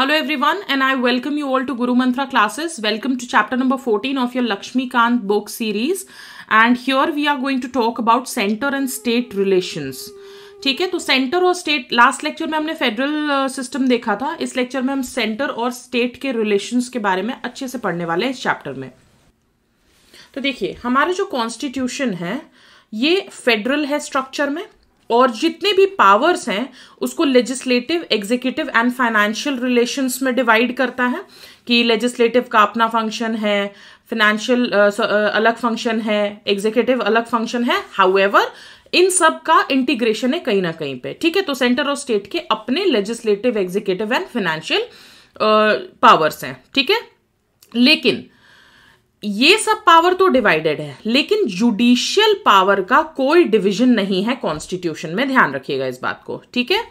Hello everyone and I welcome you all to Guru Mantra classes welcome to chapter number fourteen of your Laxmikanth book series and here we are going to talk about centre and state relations ठीक है तो centre और state last lecture में हमने federal system uh, देखा था इस lecture में हम सेंटर और स्टेट के रिलेशंस के बारे में अच्छे से पढ़ने वाले हैं इस चैप्टर में तो देखिए हमारे जो कॉन्स्टिट्यूशन है ये फेडरल है स्ट्रक्चर में और जितने भी पावर्स हैं उसको legislative executive and financial relations में डिवाइड करता है कि लेजिस्लेटिव का अपना फंक्शन है फाइनेंशियल अलग फंक्शन है एग्जीक्यूटिव अलग फंक्शन है हाउ इन सब का इंटीग्रेशन है कहीं ना कहीं पे ठीक है तो सेंटर और स्टेट के अपने legislative executive and financial powers हैं ठीक है लेकिन ये सब पावर तो डिवाइडेड है लेकिन जुडिशियल पावर का कोई डिवीजन नहीं है कॉन्स्टिट्यूशन में ध्यान रखिएगा इस बात को ठीक है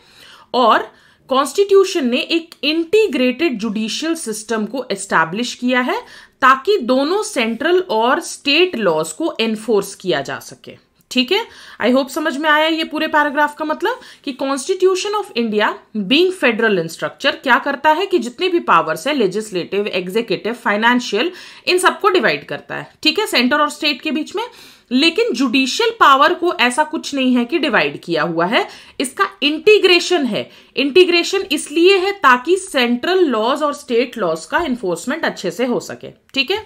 और कॉन्स्टिट्यूशन ने एक इंटीग्रेटेड जुडिशियल सिस्टम को एस्टैब्लिश किया है ताकि दोनों सेंट्रल और स्टेट लॉज को एनफोर्स किया जा सके ठीक है आई होप समझ में आया ये पूरे पैराग्राफ का मतलब कि constitution of India being federal in structure क्या करता है कि जितने भी पावर्स है लेजिस्लेटिव एग्जीक्यूटिव फाइनेंशियल इन सबको डिवाइड करता है ठीक है सेंटर और स्टेट के बीच में लेकिन जुडिशियल पावर को ऐसा कुछ नहीं है कि डिवाइड किया हुआ है इसका इंटीग्रेशन है इंटीग्रेशन इसलिए है ताकि सेंट्रल लॉज और स्टेट लॉज का इन्फोर्समेंट अच्छे से हो सके ठीक है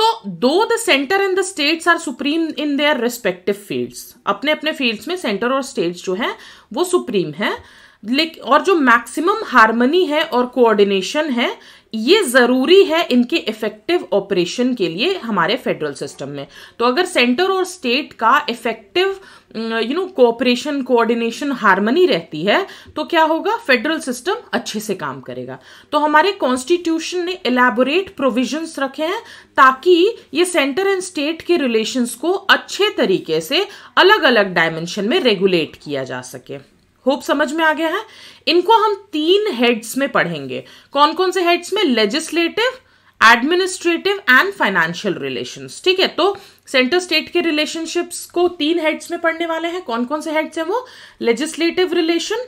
तो दो the centre and the states are supreme in their respective fields अपने अपने फील्ड्स में सेंटर और स्टेट्स जो है वो सुप्रीम है लेकिन और जो मैक्सिमम हारमोनी है और कोऑर्डिनेशन है ये ज़रूरी है इनके इफेक्टिव ऑपरेशन के लिए हमारे फेडरल सिस्टम में तो अगर सेंटर और स्टेट का effective you know cooperation coordination harmony रहती है तो क्या होगा फेडरल सिस्टम अच्छे से काम करेगा तो हमारे कॉन्स्टिट्यूशन ने एलैबोरेट प्रोविजंस रखे हैं ताकि ये सेंटर एंड स्टेट के रिलेशंस को अच्छे तरीके से अलग अलग डायमेंशन में रेगुलेट किया जा सके होप समझ में आ गया है इनको हम तीन हेड्स में पढ़ेंगे कौन कौन से हेड्स में legislative administrative and financial relations ठीक है तो सेंटर स्टेट के रिलेशनशिप्स को तीन हेड्स में पढ़ने वाले हैं कौन कौन से हेड्स हैं वो लेजिस्लेटिव रिलेशन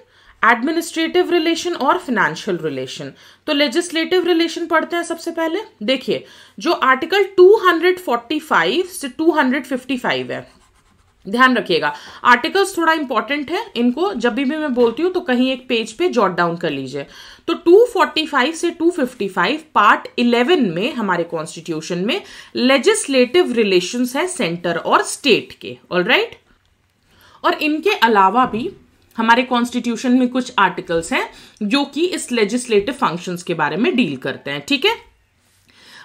एडमिनिस्ट्रेटिव रिलेशन और फिनेंशियल रिलेशन तो लेजिस्लेटिव रिलेशन पढ़ते हैं सबसे पहले देखिए जो आर्टिकल 245 से 255 है ध्यान रखिएगा आर्टिकल्स थोड़ा इंपॉर्टेंट है इनको जब भी मैं बोलती हूँ तो कहीं एक पेज पे जॉट डाउन कर लीजिए तो 245 से 255 पार्ट 11 में हमारे कॉन्स्टिट्यूशन में लेजिस्लेटिव रिलेशंस है सेंटर और स्टेट के ऑल right? और इनके अलावा भी हमारे कॉन्स्टिट्यूशन में कुछ आर्टिकल्स हैं जो कि इस लेजिस्लेटिव फंक्शंस के बारे में डील करते हैं ठीक है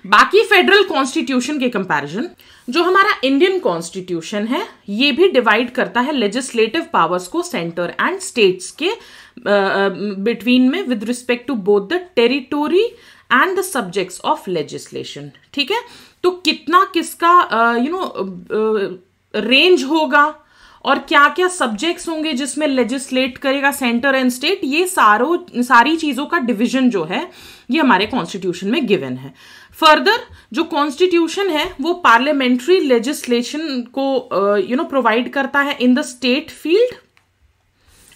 बाकी फेडरल कॉन्स्टिट्यूशन के कंपैरिजन जो हमारा इंडियन कॉन्स्टिट्यूशन है ये भी डिवाइड करता है लेजिस्लेटिव पावर्स को सेंटर एंड स्टेट्स के बिटवीन uh, में with respect to both the territory and the subjects of legislation ठीक है तो कितना किसका यू नो रेंज होगा और क्या क्या सब्जेक्ट्स होंगे जिसमें लेजिस्लेट करेगा सेंटर एंड स्टेट ये सारो सारी चीज़ों का डिवीजन जो है ये हमारे कॉन्स्टिट्यूशन में गिवन है फर्दर जो कॉन्स्टिट्यूशन है वो पार्लियामेंट्री लेजिस्लेशन को यू नो प्रोवाइड करता है in the state field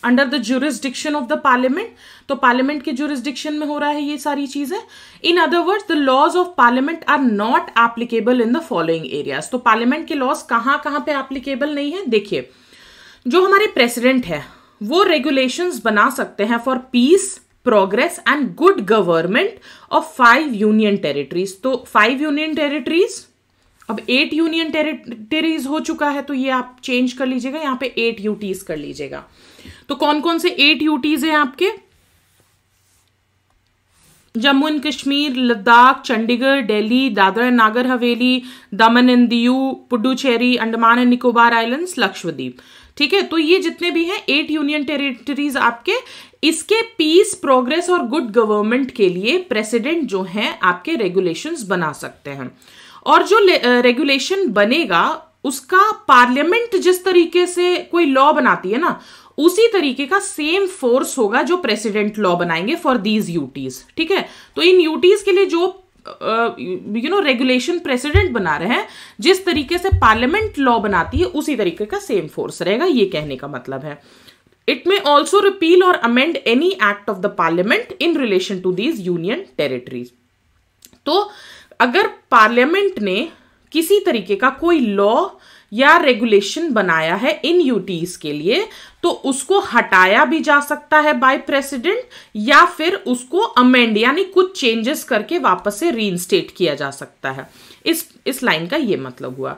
under the jurisdiction of the parliament तो पार्लियामेंट के ज्यूरिस्डिक्शन में हो रहा है ये सारी चीजें in other words the laws of parliament are not applicable in the following areas तो पार्लियामेंट के लॉज कहाँ कहाँ पे एप्लीकेबल नहीं है देखिए जो हमारे प्रेसिडेंट है वो रेगुलेशंस बना सकते हैं for peace progress and good government of five union territories तो फाइव यूनियन टेरिटरीज अब एट यूनियन टेरिटरीज हो चुका है तो ये आप चेंज कर लीजिएगा यहाँ पे एट यूटीज कर लीजिएगा तो कौन कौन से एट यूटीज हैं आपके Jammu and Kashmir Ladakh Chandigarh Delhi Dadra and Nagar Haveli Daman and Diu Puducherry Andaman and Nicobar islands Lakshadweep ठीक है तो ये जितने भी हैं एट यूनियन टेरिटरीज आपके इसके पीस प्रोग्रेस और गुड गवर्नमेंट के लिए प्रेसिडेंट जो हैं आपके रेगुलेशंस बना सकते हैं और जो रेगुलेशन बनेगा उसका पार्लियामेंट जिस तरीके से कोई लॉ बनाती है ना उसी तरीके का सेम फोर्स होगा जो प्रेसिडेंट लॉ बनाएंगे फॉर दीज यूटीज ठीक है तो इन यूटीज के लिए जो यू नो रेगुलेशन प्रेसिडेंट बना रहे हैं जिस तरीके से पार्लियामेंट लॉ बनाती है उसी तरीके का सेम फोर्स रहेगा ये कहने का मतलब है इट मे ऑल्सो रिपील और amend any act of the parliament in relation to these union territories तो अगर पार्लियामेंट ने किसी तरीके का कोई लॉ या रेगुलेशन बनाया है इन यूटीज के लिए तो उसको हटाया भी जा सकता है बाय प्रेसिडेंट या फिर उसको अमेंड यानी कुछ चेंजेस करके वापस से रीइंस्टेट किया जा सकता है इस इस लाइन का ये मतलब हुआ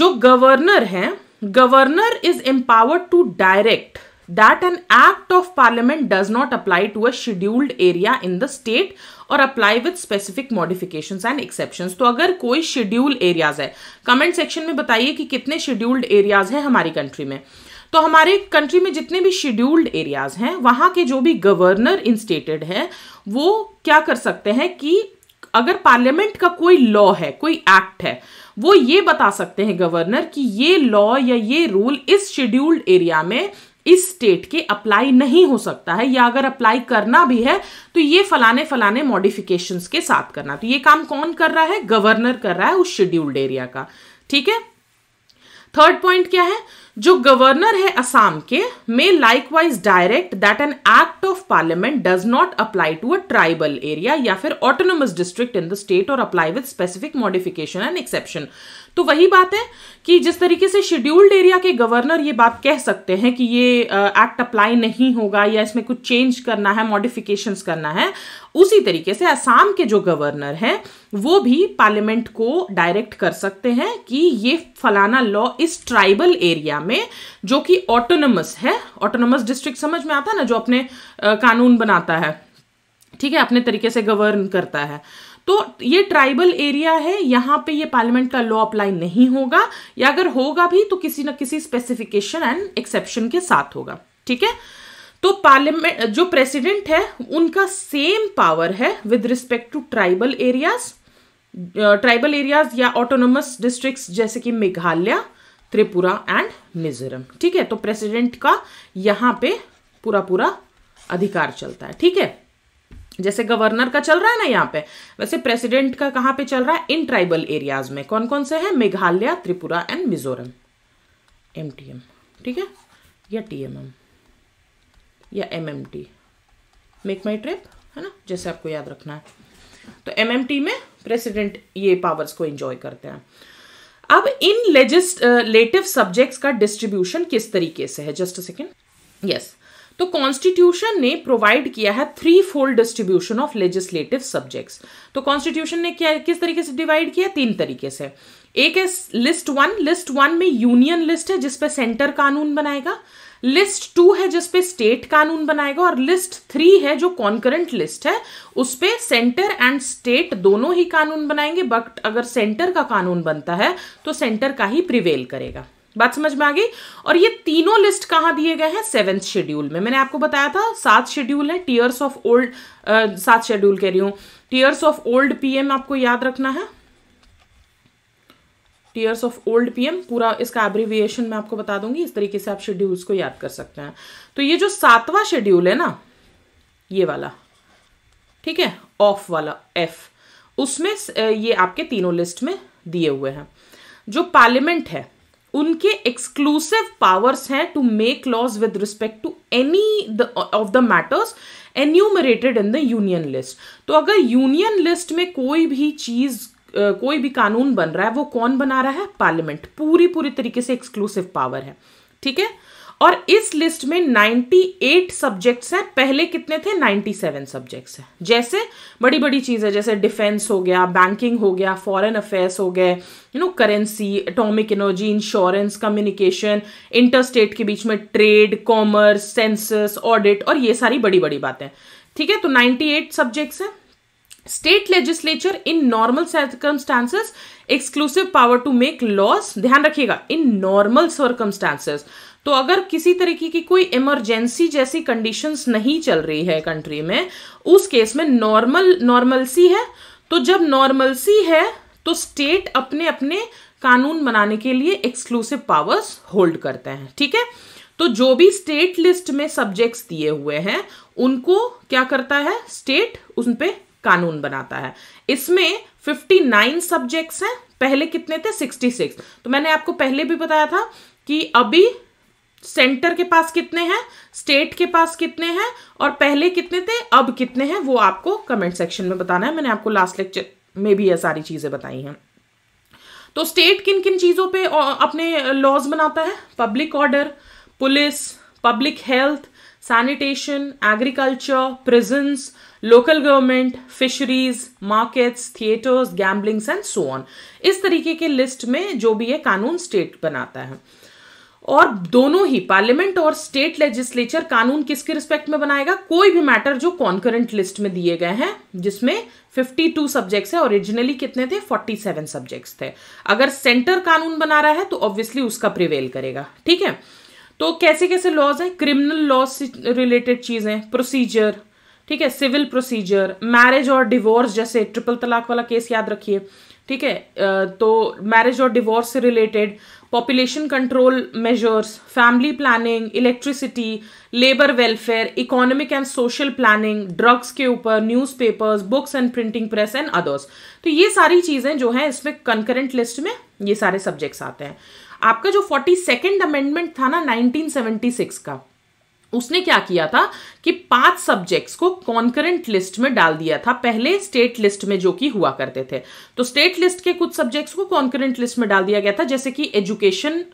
जो गवर्नर है governor is empowered to direct that an act of parliament does not apply to a scheduled area in the state और apply with specific modifications and exceptions तो अगर कोई शेड्यूल एरियाज है कमेंट सेक्शन में बताइए कि कितने शेड्यूल्ड एरियाज हैं हमारी कंट्री में तो हमारे कंट्री में जितने भी शेड्यूल्ड एरियाज हैं वहाँ के जो भी गवर्नर इंस्टेटेड है वो क्या कर सकते हैं कि अगर पार्लियामेंट का कोई लॉ है कोई एक्ट है वो ये बता सकते हैं गवर्नर कि ये लॉ या ये रूल इस शेड्यूल्ड एरिया में इस स्टेट के अप्लाई नहीं हो सकता है या अगर अप्लाई करना भी है तो ये फलाने फलाने मॉडिफिकेशंस के साथ करना तो ये काम कौन कर रहा है गवर्नर कर रहा है उस शेड्यूल्ड एरिया का ठीक है थर्ड पॉइंट क्या है जो गवर्नर है असम के may likewise direct that an act of parliament does not apply to a tribal area या फिर autonomous district in the state और apply with specific modification and exception तो वही बात है कि जिस तरीके से शेड्यूल्ड एरिया के गवर्नर ये बात कह सकते हैं कि ये एक्ट uh, अप्लाई नहीं होगा या इसमें कुछ चेंज करना है मॉडिफिकेशन करना है उसी तरीके से असम के जो गवर्नर हैं वो भी पार्लियामेंट को डायरेक्ट कर सकते हैं कि ये फलाना लॉ इस ट्राइबल एरिया में जो कि ऑटोनमस है ऑटोनमस डिस्ट्रिक्ट समझ में आता है ना जो अपने कानून बनाता है ठीक है अपने तरीके से गवर्न करता है तो ये ट्राइबल एरिया है यहाँ पे ये पार्लियामेंट का लॉ अप्लाई नहीं होगा या अगर होगा भी तो किसी ना किसी स्पेसिफिकेशन एंड एक्सेप्शन के साथ होगा ठीक है तो पार्लियामेंट जो प्रेसिडेंट है उनका सेम पावर है with respect to tribal areas tribal areas या ऑटोनोमस डिस्ट्रिक्ट्स जैसे कि मेघालय त्रिपुरा एंड मिजोरम ठीक है तो प्रेसिडेंट का यहां पे पूरा पूरा अधिकार चलता है ठीक है जैसे गवर्नर का चल रहा है ना यहाँ पे वैसे प्रेसिडेंट का कहाँ पे चल रहा है इन ट्राइबल एरियाज में कौन कौन से हैं मेघालय त्रिपुरा एंड मिजोरम एम ठीक है या टीएमएम या M M T make my trip है ना जैसे आपको याद रखना है तो एम एम टी में प्रेसिडेंट ये पावर्स को इंजॉय करते हैं अब इन लेजिस्लेटिव सब्जेक्ट्स का डिस्ट्रीब्यूशन किस तरीके से है जस्ट अ सेकेंड यस तो कॉन्स्टिट्यूशन ने प्रोवाइड किया है three fold distribution of legislative subjects तो कॉन्स्टिट्यूशन ने क्या किस तरीके से डिवाइड किया तीन तरीके से एक है लिस्ट वन लिस्ट वन में यूनियन लिस्ट है जिसपे सेंटर कानून बनाएगा लिस्ट टू है जिसपे स्टेट कानून बनाएगा और लिस्ट थ्री है जो कॉन्करेंट लिस्ट है उसपे सेंटर एंड स्टेट दोनों ही कानून बनाएंगे बट अगर सेंटर का कानून बनता है तो सेंटर का ही प्रिवेल करेगा बात समझ में आ गई और ये तीनों लिस्ट कहाँ दिए गए हैं सेवेंथ शेड्यूल में मैंने आपको बताया था सात शेड्यूल है टीयर्स ऑफ ओल्ड सात शेड्यूल कह रही हूँ टीयर्स ऑफ ओल्ड पीएम आपको याद रखना है टीयर्स ऑफ ओल्ड पीएम पूरा इसका एब्रीविएशन मैं आपको बता दूंगी इस तरीके से आप शेड्यूल्स को याद कर सकते हैं तो ये जो सातवां शेड्यूल है ना ये वाला ठीक है ऑफ वाला एफ उसमें ये आपके तीनों लिस्ट में दिए हुए हैं जो पार्लियामेंट है उनके एक्सक्लूसिव पावर्स हैं to make laws with respect to any of the matters enumerated in the union list तो अगर यूनियन लिस्ट में कोई भी चीज़ कोई भी कानून बन रहा है वो कौन बना रहा है पार्लियामेंट पूरी पूरी तरीके से एक्सक्लूसिव पावर है ठीक है और इस लिस्ट में 98 सब्जेक्ट्स हैं पहले कितने थे 97 सब्जेक्ट्स हैं जैसे बड़ी बड़ी चीज़ें जैसे डिफेंस हो गया बैंकिंग हो गया फॉरेन अफेयर्स हो गए you know currency atomic energy insurance communication interstate के बीच में ट्रेड कॉमर्स सेंसस ऑडिट और ये सारी बड़ी बड़ी बातें ठीक है तो 98 सब्जेक्ट्स हैं state legislature in normal circumstances exclusive power to make laws ध्यान रखिएगा इन नॉर्मल सर्कमस्टांसेस तो अगर किसी तरीके की कोई इमरजेंसी जैसी कंडीशंस नहीं चल रही है कंट्री में उस केस में नॉर्मल नॉर्मलसी है तो जब नॉर्मलसी है तो स्टेट अपने अपने कानून बनाने के लिए एक्सक्लूसिव पावर्स होल्ड करते हैं ठीक है तो जो भी स्टेट लिस्ट में सब्जेक्ट्स दिए हुए हैं उनको क्या करता है स्टेट उन पर कानून बनाता है इसमें 59 सब्जेक्ट्स हैं पहले कितने थे 66 तो मैंने आपको पहले भी बताया था कि अभी सेंटर के पास कितने हैं स्टेट के पास कितने हैं और पहले कितने थे अब कितने हैं वो आपको कमेंट सेक्शन में बताना है मैंने आपको लास्ट लेक्चर में भी ये सारी चीज़ें बताई हैं तो स्टेट किन किन चीज़ों पे अपने लॉज बनाता है public order police public health sanitation, agriculture, prisons, local government fisheries markets theatres gamblings and so on इस तरीके के लिस्ट में जो भी है कानून स्टेट बनाता है और दोनों ही पार्लियामेंट और स्टेट लेजिस्लेचर कानून किसके रिस्पेक्ट में बनाएगा कोई भी मैटर जो कॉन्करेंट लिस्ट में दिए गए हैं जिसमें 52 सब्जेक्ट्स है ओरिजिनली कितने थे 47 सब्जेक्ट्स थे अगर सेंटर कानून बना रहा है तो ऑब्वियसली उसका प्रिवेल करेगा ठीक है तो कैसे कैसे लॉज हैं क्रिमिनल लॉज से रिलेटेड चीज़ें प्रोसीजर ठीक है सिविल प्रोसीजर मैरिज और डिवोर्स जैसे ट्रिपल तलाक वाला केस याद रखिए ठीक है तो मैरिज और डिवोर्स से related population control measures family planning electricity labour welfare economic and social planning drugs के ऊपर newspapers books and printing press and others तो ये सारी चीज़ें जो हैं इसमें कंकरेंट लिस्ट में ये सारे सब्जेक्ट्स आते हैं आपका जो फोर्टी सेकेंड अमेंडमेंट था ना 1976 का उसने क्या किया था कि पांच सब्जेक्ट्स को कॉन्करेंट लिस्ट में डाल दिया था पहले स्टेट लिस्ट में जो कि हुआ करते थे तो स्टेट लिस्ट के कुछ सब्जेक्ट्स को कॉन्करेंट लिस्ट में डाल दिया गया था जैसे कि education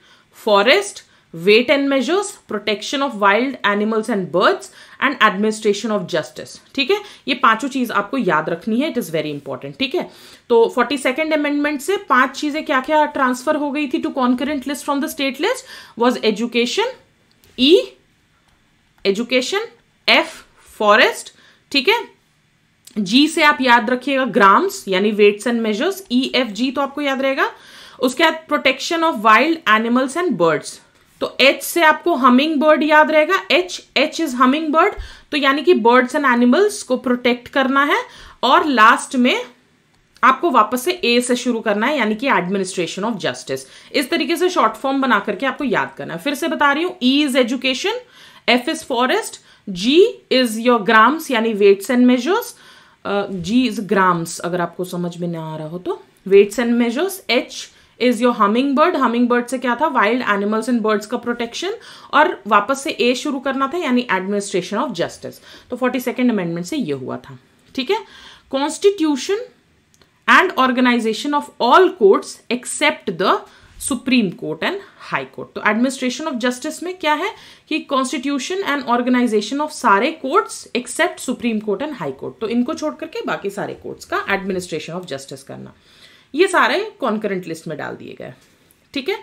forest weight and measures protection of wild animals and birds and administration of justice ठीक है ये पांचों चीज आपको याद रखनी है इट इज वेरी इंपॉर्टेंट ठीक है तो फोर्टी सेकेंड अमेंडमेंट से पांच चीजें क्या क्या ट्रांसफर हो गई थी to concurrent list from the state list was education E education F forest ठीक है जी से आप याद रखिएगा ग्राम्स यानी weights and measures E F G तो आपको याद रहेगा उसके बाद protection of wild animals and birds तो एच से आपको हमिंग बर्ड याद रहेगा H H is humming bird तो यानी कि बर्ड्स एंड एनिमल्स को प्रोटेक्ट करना है और लास्ट में आपको वापस से ए से शुरू करना है यानी कि एडमिनिस्ट्रेशन ऑफ जस्टिस इस तरीके से शॉर्ट फॉर्म बना करके आपको याद करना है फिर से बता रही हूं E is education F is forest G is your grams यानी weights and measures G is grams अगर आपको समझ में ना आ रहा हो तो weights and measures H is your humming bird humming bird से क्या था वाइल्ड एनिमल्स एंड बर्ड्स का प्रोटेक्शन और वापस से ए शुरू करना था यानी एडमिनिस्ट्रेशन ऑफ जस्टिस तो फोर्टी सेकेंड अमेंडमेंट से ये हुआ था ठीक है constitution and organisation of all courts except the supreme court and high court तो एडमिनिस्ट्रेशन ऑफ जस्टिस में क्या है कि कॉन्स्टिट्यूशन एंड ऑर्गेनाइजेशन ऑफ सारे courts except supreme court and high court तो इनको छोड़ करके बाकी सारे कोर्ट्स का एडमिनिस्ट्रेशन ऑफ जस्टिस करना ये सारे कॉन्करेंट लिस्ट में डाल दिए गए ठीक है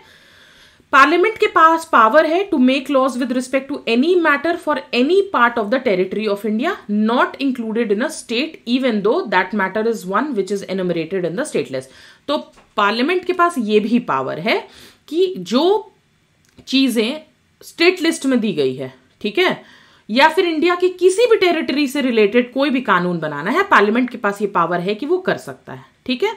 पार्लियामेंट के पास पावर है to make laws with respect to any matter for any part of the territory of India not included in a state even though that matter is one which is enumerated in the state list तो parliament के पास ये भी power है कि जो चीजें state list में दी गई है ठीक है या फिर इंडिया की किसी भी टेरिटरी से रिलेटेड कोई भी कानून बनाना है पार्लियामेंट के पास ये पावर है कि वो कर सकता है ठीक है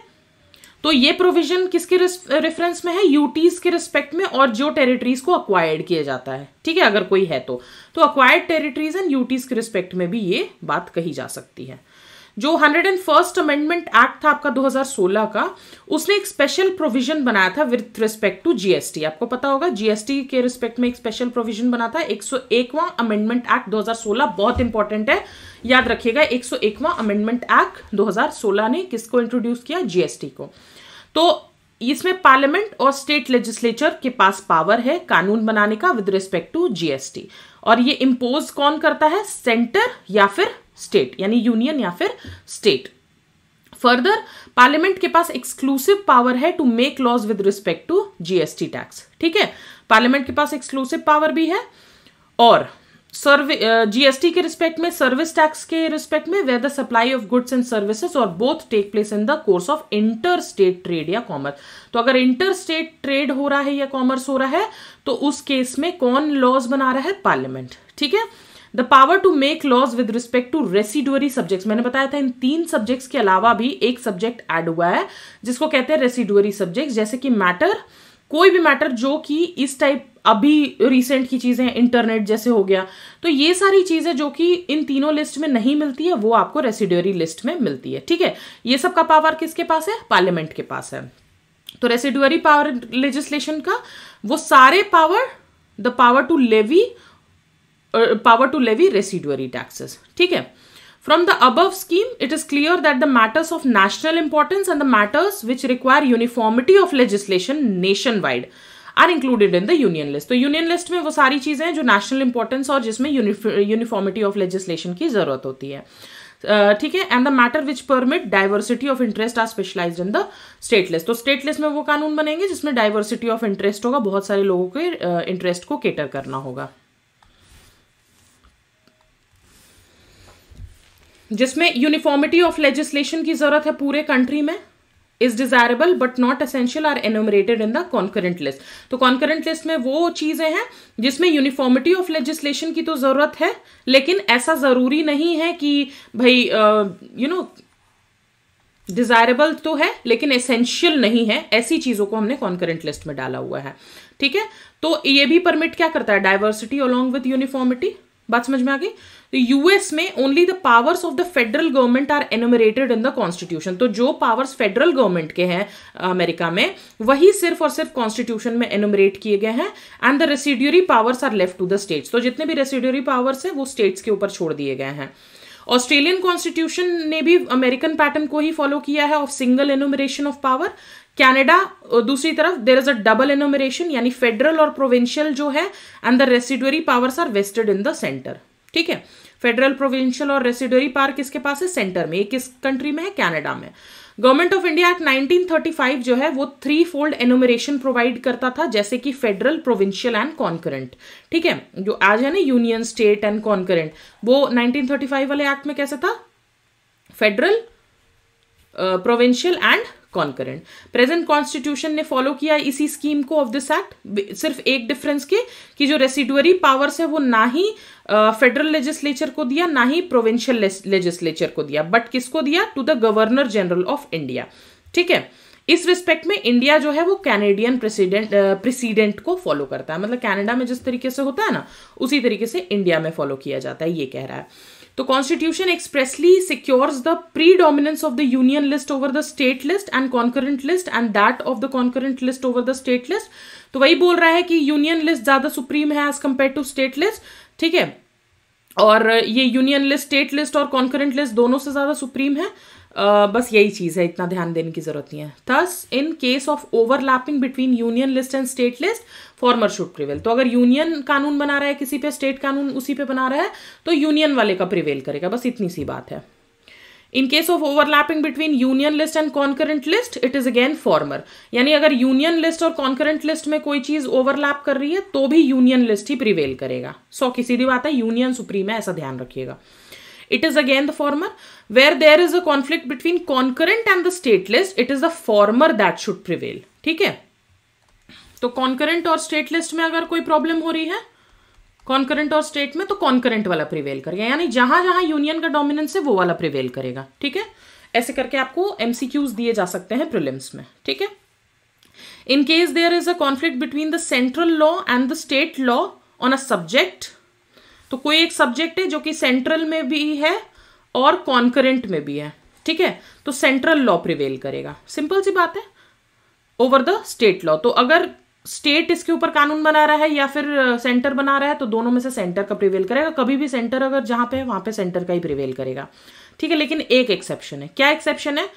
तो ये प्रोविजन किसके रेफरेंस में है यूटीज के रिस्पेक्ट में और जो टेरिटरीज को अक्वायर्ड किया जाता है ठीक है अगर कोई है तो तो अक्वायर्ड टेरिटरीज एंड यूटीज के रिस्पेक्ट में भी ये बात कही जा सकती है जो hundred and first amendment act था आपका 2016 का उसने एक स्पेशल प्रोविजन बनाया था विथ रिस्पेक्ट टू जीएसटी आपको पता होगा जीएसटी के रिस्पेक्ट में एक स्पेशल प्रोविजन बना था एक सौ एकवा अमेंडमेंट एक्ट 2016 बहुत इंपॉर्टेंट है याद रखिएगा एक सौ एकवा अमेंडमेंट एक्ट 2016 ने किसको इंट्रोड्यूस किया जीएसटी को तो इसमें पार्लियामेंट और स्टेट लेजिस्लेचर के पास पावर है कानून बनाने का विद रिस्पेक्ट टू जीएसटी और ये इम्पोज कौन करता है सेंटर या फिर स्टेट यानी यूनियन या फिर स्टेट फर्दर पार्लियामेंट के पास एक्सक्लूसिव पावर है to make laws with respect to GST tax ठीक है पार्लियामेंट के पास एक्सक्लूसिव पावर भी है और सर्वे जीएसटी के रिस्पेक्ट में सर्विस टैक्स के रिस्पेक्ट में whether supply of goods and services और both take place in the course of interstate trade या कॉमर्स तो अगर इंटर स्टेट ट्रेड हो रहा है या कॉमर्स हो रहा है तो उस केस में कौन लॉज बना रहा है पार्लियामेंट ठीक है the power to make laws with respect to residuary subjects मैंने बताया था इन तीन सब्जेक्ट्स के अलावा भी एक सब्जेक्ट ऐड हुआ है जिसको कहते हैं रेसिडुअरी सब्जेक्ट्स जैसे कि मैटर कोई भी मैटर जो कि इस टाइप अभी रिसेंट की चीज़ें इंटरनेट जैसे हो गया तो ये सारी चीज़ें जो कि इन तीनों लिस्ट में नहीं मिलती है वो आपको रेसिड्यूरी लिस्ट में मिलती है ठीक है ये सब का पावर किसके पास है पार्लियामेंट के पास है तो रेसिड्यूरी पावर लेजिस्लेशन का वो सारे power the power to levy power to levy residuary taxes ठीक है From the above scheme, it is clear that the matters of national importance and the matters which require uniformity of legislation nationwide are included in the union list तो union list में वो सारी चीज़ें हैं जो national importance और जिसमें uniformity of legislation की ज़रूरत होती है ठीक है and the matter which permit diversity of interest are specialise in the state list तो स्टेट लिस्ट में वो कानून बनेंगे जिसमें डाइवर्सिटी ऑफ इंटरेस्ट होगा बहुत सारे लोगों के इंटरेस्ट uh, को केटर करना होगा जिसमें यूनिफॉर्मिटी ऑफ लेजिस्लेशन की ज़रूरत है पूरे कंट्री में is desirable but not essential are enumerated in the concurrent list तो कॉन्करेंट लिस्ट में वो चीजें हैं जिसमें यूनिफॉर्मिटी ऑफ लेजिस्लेशन की तो जरूरत है लेकिन ऐसा जरूरी नहीं है कि भाई यू नो डिजायरेबल तो है लेकिन एसेंशियल नहीं है ऐसी चीजों को हमने कॉन्करेंट लिस्ट में डाला हुआ है ठीक है तो ये भी परमिट क्या करता है डायवर्सिटी अलॉन्ग विथ यूनिफॉर्मिटी बात समझ में आ गई तो यूएस में only the powers of the federal government are enumerated in the constitution तो जो पावर्स फेडरल गवर्नमेंट के हैं अमेरिका में वही सिर्फ और सिर्फ कॉन्स्टिट्यूशन में एनोमरेट किए गए हैं and the residuary powers are left to the states तो जितने भी रेसिड्यूरी पावर्स हैं वो स्टेट्स के ऊपर छोड़ दिए गए हैं ऑस्ट्रेलियन कॉन्स्टिट्यूशन ने भी अमेरिकन पैटर्न को ही फॉलो किया है of single enumeration of power Canada दूसरी तरफ देर इज अ डबल एनोमरेशन यानी फेडरल और प्रोविंशियल जो है and the residuary powers are vested in the centre ठीक है फेडरल प्रोविंशियल और रेसिडरी पार्क इसके पास है सेंटर में एक किस कंट्री में है कैनेडा में गवर्नमेंट ऑफ इंडिया एक्ट 1935 जो है वो थ्री फोल्ड एनोमरेशन प्रोवाइड करता था जैसे कि फेडरल प्रोविंशियल एंड कॉन्करेंट ठीक है जो आज है ना यूनियन स्टेट एंड कॉन्करेंट वो 1935 वाले एक्ट में कैसे था federal provincial and concurrent present constitution ने फॉलो किया इसी स्कीम को ऑफ दिस एक्ट सिर्फ एक डिफरेंस के कि जो रेसिडुअरी पावर्स है वो ना ही फेडरल uh, लेजिस्लेचर को दिया ना ही प्रोविंशियल लेजिस्लेचर को दिया बट किसको दिया to the governor general of India ठीक है इस रिस्पेक्ट में इंडिया जो है वो कैनेडियन प्रेसिडेंट प्रेसिडेंट को फॉलो करता है मतलब कनाडा में जिस तरीके से होता है ना उसी तरीके से इंडिया में फॉलो किया जाता है ये कह रहा है तो constitution expressly secures the predominance of the union list over the state list and concurrent list and that of the concurrent list over the state list तो वही बोल रहा है कि यूनियन लिस्ट ज्यादा सुप्रीम है as compare to state list ठीक है और ये यूनियन लिस्ट स्टेट लिस्ट और कॉन्करेंट लिस्ट दोनों से ज्यादा सुप्रीम है बस यही चीज़ है इतना ध्यान देने की ज़रूरत नहीं है thus in case of overlapping between union list and state list former should prevail तो अगर यूनियन कानून बना रहा है किसी पे स्टेट कानून उसी पे बना रहा है तो यूनियन वाले का प्रिवेल करेगा बस इतनी सी बात है in case of overlapping between union list and concurrent list it is again former यानी अगर यूनियन लिस्ट और कॉन्करेंट लिस्ट में कोई चीज ओवरलैप कर रही है तो भी यूनियन लिस्ट ही प्रिवेल करेगा सौ so, की सीधी बात है यूनियन सुप्रीम है ऐसा ध्यान रखिएगा It is again the former. Where there is a conflict between concurrent and the stateless, it is the former that should prevail. ठीक है तो कॉन्करेंट और स्टेट लिस्ट में अगर कोई प्रॉब्लम हो रही है कॉन्करेंट और स्टेट में तो कॉन्करेंट वाला प्रिवेल करेगा यानी जहां जहां यूनियन का डोमिनेंस है वो वाला प्रिवेल करेगा ठीक है ऐसे करके आपको एमसीक्यूज दिए जा सकते हैं प्रिलिम्स में ठीक है in case there is a conflict between the central law and the state law on a subject तो कोई एक सब्जेक्ट है जो कि सेंट्रल में भी है और कॉन्करेंट में भी है ठीक है तो सेंट्रल लॉ प्रिवेल करेगा सिंपल सी बात है ओवर द स्टेट लॉ तो अगर स्टेट इसके ऊपर कानून बना रहा है या फिर सेंटर बना रहा है तो दोनों में से सेंटर का प्रिवेल करेगा कभी भी सेंटर अगर जहां पे है वहां पे सेंटर का ही प्रिवेल करेगा ठीक है लेकिन एक एक्सेप्शन है क्या एक्सेप्शन है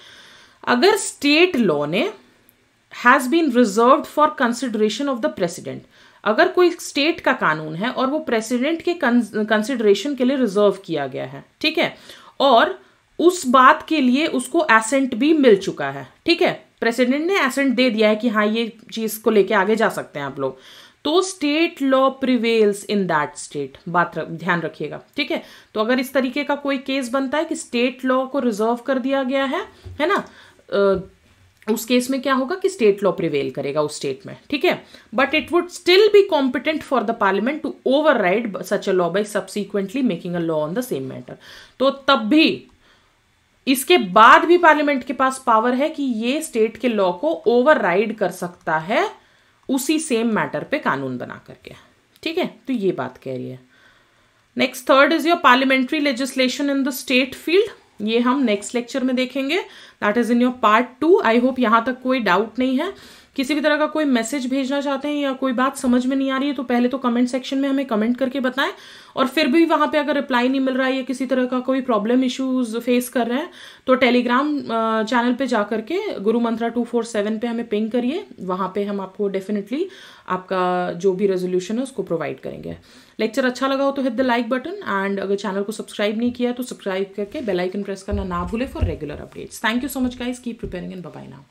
अगर स्टेट लॉ ने has been reserve for consideration of the president अगर कोई स्टेट का कानून है और वो प्रेसिडेंट के कंसिडरेशन के लिए रिजर्व किया गया है ठीक है और उस बात के लिए उसको एसेंट भी मिल चुका है ठीक है प्रेसिडेंट ने एसेंट दे दिया है कि हाँ ये चीज़ को लेके आगे जा सकते हैं आप लोग तो state law prevails in that state बात रख, ध्यान रखिएगा ठीक है तो अगर इस तरीके का कोई केस बनता है कि स्टेट लॉ को रिजर्व कर दिया गया है है ना उस केस में क्या होगा कि स्टेट लॉ प्रिवेल करेगा उस स्टेट में ठीक है but it would still be competent for the parliament to override such a law by subsequently making a law on the same matter तो तब भी इसके बाद भी पार्लियामेंट के पास पावर है कि ये स्टेट के लॉ को ओवर राइड कर सकता है उसी सेम मैटर पे कानून बना करके ठीक है तो ये बात कह रही है next third is your parliamentary legislation in the state field ये हम नेक्स्ट लेक्चर में देखेंगे that is in your part two I hope यहाँ तक कोई डाउट नहीं है किसी भी तरह का कोई मैसेज भेजना चाहते हैं या कोई बात समझ में नहीं आ रही है तो पहले तो कमेंट सेक्शन में हमें कमेंट करके बताएं और फिर भी वहाँ पे अगर रिप्लाई नहीं मिल रहा है या किसी तरह का कोई प्रॉब्लम इश्यूज फेस कर रहे हैं तो टेलीग्राम चैनल पे जा करके गुरु मंत्रा टू फोर सेवन पर हमें पिंग करिए वहाँ पर हम आपको डेफिनेटली आपका जो भी रेजोल्यूशन है उसको प्रोवाइड करेंगे लेक्चर अच्छा लगा हो तो hit the like button and अगर चैनल को सब्सक्राइब नहीं किया तो सब्सक्राइब करके बेल आइकन प्रेस करना ना भूले for regular updates thank you so much guys keep preparing and bye now